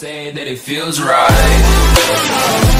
say that it feels right.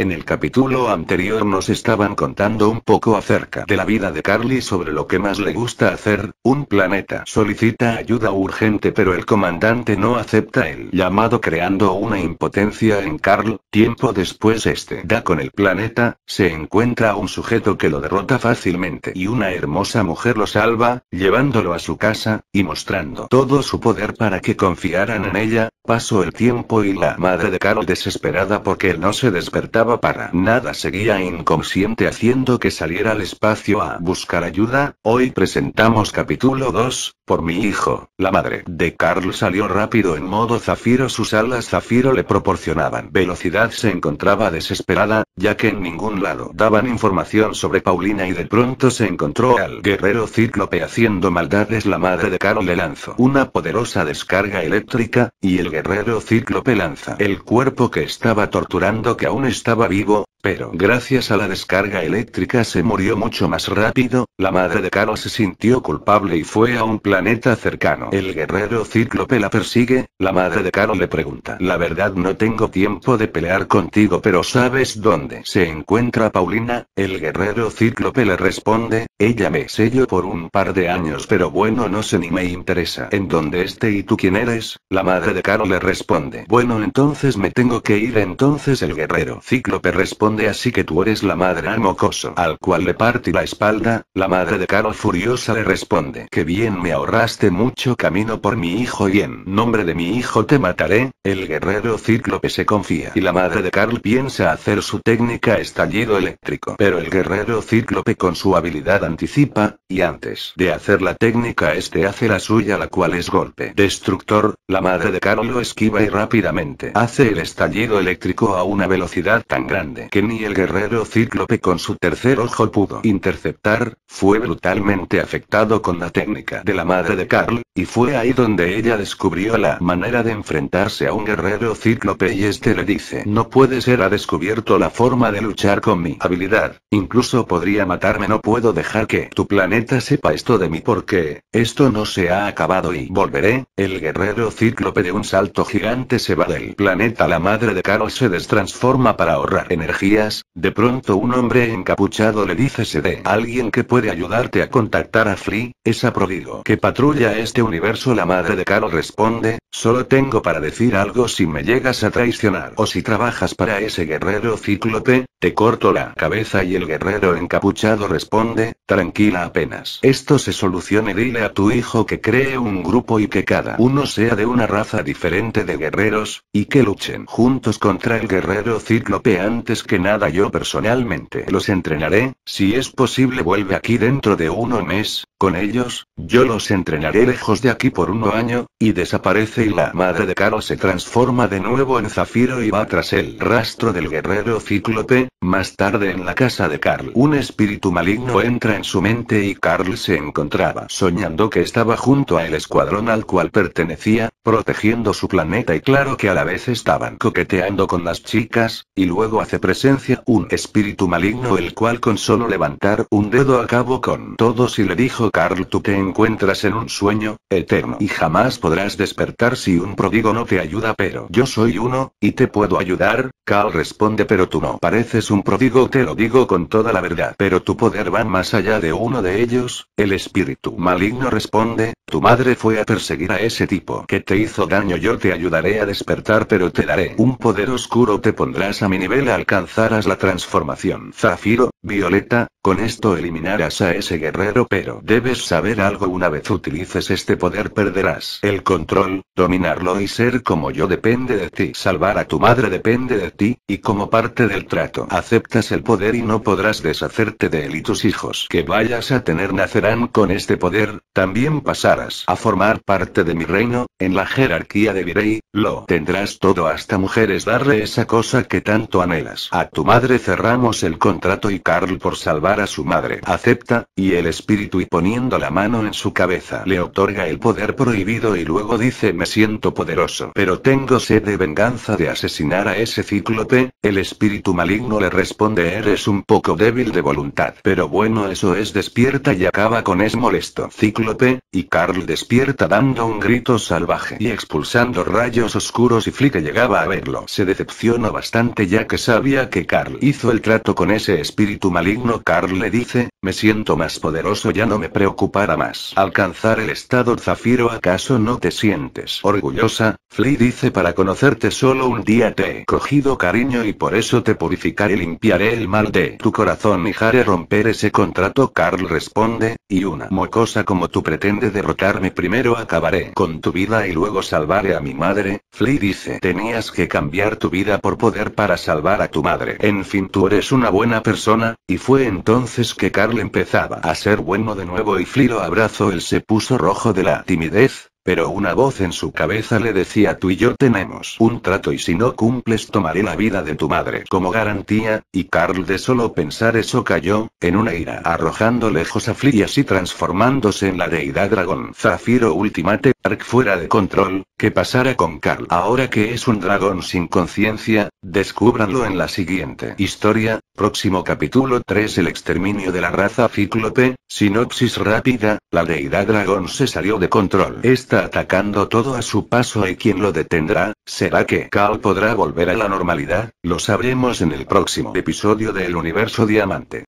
En el capítulo anterior nos estaban contando un poco acerca de la vida de Carly sobre lo que más le gusta hacer, un planeta solicita ayuda urgente pero el comandante no acepta el llamado creando una impotencia en Carl, tiempo después este da con el planeta, se encuentra un sujeto que lo derrota fácilmente y una hermosa mujer lo salva, llevándolo a su casa, y mostrando todo su poder para que confiaran en ella, pasó el tiempo y la madre de Carl desesperada porque él no se despertaba para nada seguía inconsciente haciendo que saliera al espacio a buscar ayuda, hoy presentamos capítulo 2, por mi hijo, la madre de Carl salió rápido en modo zafiro sus alas zafiro le proporcionaban velocidad se encontraba desesperada, ya que en ningún lado daban información sobre Paulina y de pronto se encontró al guerrero cíclope haciendo maldades la madre de Carl le lanzó una poderosa descarga eléctrica, y el guerrero cíclope lanza el cuerpo que estaba torturando que aún estaba vivo, pero gracias a la descarga eléctrica se murió mucho más rápido, la madre de Caro se sintió culpable y fue a un planeta cercano. El guerrero cíclope la persigue, la madre de Caro le pregunta. La verdad no tengo tiempo de pelear contigo pero ¿sabes dónde se encuentra Paulina? El guerrero cíclope le responde, ella me selló por un par de años pero bueno no sé ni me interesa. ¿En dónde esté y tú quién eres? La madre de Caro le responde. Bueno entonces me tengo que ir entonces el guerrero cíclope Cíclope responde así que tú eres la madre al Mocoso, al cual le parte la espalda, la madre de Carol furiosa le responde que bien me ahorraste mucho camino por mi hijo y en nombre de mi hijo te mataré, el guerrero Cíclope se confía y la madre de Carl piensa hacer su técnica estallido eléctrico, pero el guerrero Cíclope con su habilidad anticipa, y antes de hacer la técnica este hace la suya la cual es golpe destructor, la madre de Carl lo esquiva y rápidamente hace el estallido eléctrico a una velocidad tan grande que ni el guerrero cíclope con su tercer ojo pudo interceptar, fue brutalmente afectado con la técnica de la madre de Carl, y fue ahí donde ella descubrió la manera de enfrentarse a un guerrero cíclope y este le dice no puede ser ha descubierto la forma de luchar con mi habilidad, incluso podría matarme no puedo dejar que tu planeta sepa esto de mí porque, esto no se ha acabado y volveré, el guerrero cíclope de un salto gigante se va del planeta la madre de Carl se destransforma para ahorrar energías, de pronto un hombre encapuchado le dice se de alguien que puede ayudarte a contactar a Free, esa prodigo que patrulla este universo. La madre de Caro responde, Solo tengo para decir algo si me llegas a traicionar o si trabajas para ese guerrero cíclope, te corto la cabeza y el guerrero encapuchado responde, tranquila apenas. Esto se solucione dile a tu hijo que cree un grupo y que cada uno sea de una raza diferente de guerreros, y que luchen juntos contra el guerrero cíclope antes que nada yo personalmente los entrenaré, si es posible vuelve aquí dentro de uno mes, con ellos, yo los entrenaré lejos de aquí por uno año, y desaparece y la madre de Caro se transforma de nuevo en Zafiro y va tras el rastro del guerrero Cíclope, más tarde en la casa de Carl un espíritu maligno entra en su mente y Carl se encontraba soñando que estaba junto al escuadrón al cual pertenecía, protegiendo su planeta y claro que a la vez estaban coqueteando con las chicas, y luego hace presencia un espíritu maligno el cual con solo levantar un dedo acabó con todos y le dijo Carl tú te encuentras en un sueño, eterno y jamás podrás despertar si un prodigo no te ayuda pero yo soy uno, y te puedo ayudar, Cal responde pero tú no pareces un prodigo te lo digo con toda la verdad pero tu poder va más allá de uno de ellos, el espíritu maligno responde, tu madre fue a perseguir a ese tipo que te hizo daño yo te ayudaré a despertar pero te daré un poder oscuro te pondrás a mi nivel alcanzarás la transformación zafiro, violeta, con esto eliminarás a ese guerrero pero debes saber algo una vez utilices este poder perderás el control, Dominarlo y ser como yo depende de ti. Salvar a tu madre depende de ti, y como parte del trato aceptas el poder y no podrás deshacerte de él y tus hijos que vayas a tener nacerán con este poder, también pasarás a formar parte de mi reino, en la jerarquía de virey lo tendrás todo hasta mujeres darle esa cosa que tanto anhelas. A tu madre cerramos el contrato y Carl por salvar a su madre acepta, y el espíritu y poniendo la mano en su cabeza le otorga el poder prohibido y luego dice me siento poderoso. Pero tengo sed de venganza de asesinar a ese cíclope, el espíritu maligno le responde eres un poco débil de voluntad. Pero bueno eso es despierta y acaba con es molesto cíclope, y Carl despierta dando un grito salvaje y expulsando rayos oscuros y Flick llegaba a verlo. Se decepcionó bastante ya que sabía que Carl hizo el trato con ese espíritu maligno. Carl le dice, me siento más poderoso ya no me preocupará más. Alcanzar el estado zafiro acaso no te sientes orgullosa, Flea dice para conocerte solo un día te he cogido cariño y por eso te purificaré y limpiaré el mal de tu corazón y haré romper ese contrato Carl responde, y una mocosa como tú pretende derrotarme primero acabaré con tu vida y luego salvaré a mi madre, Flea dice tenías que cambiar tu vida por poder para salvar a tu madre. En fin tú eres una buena persona, y fue entonces que Carl empezaba a ser bueno de nuevo y Flea lo abrazó él se puso rojo de la timidez, pero una voz en su cabeza le decía tú y yo tenemos un trato y si no cumples tomaré la vida de tu madre como garantía, y Carl de solo pensar eso cayó, en una ira arrojando lejos a Flea y transformándose en la deidad dragón Zafiro Ultimate, Ark fuera de control, ¿qué pasará con Carl? Ahora que es un dragón sin conciencia, descúbranlo en la siguiente historia, próximo capítulo 3 El exterminio de la raza cíclope, sinopsis rápida, la deidad dragón se salió de control. Está atacando todo a su paso y quien lo detendrá, ¿será que Carl podrá volver a la normalidad? Lo sabremos en el próximo episodio del Universo Diamante.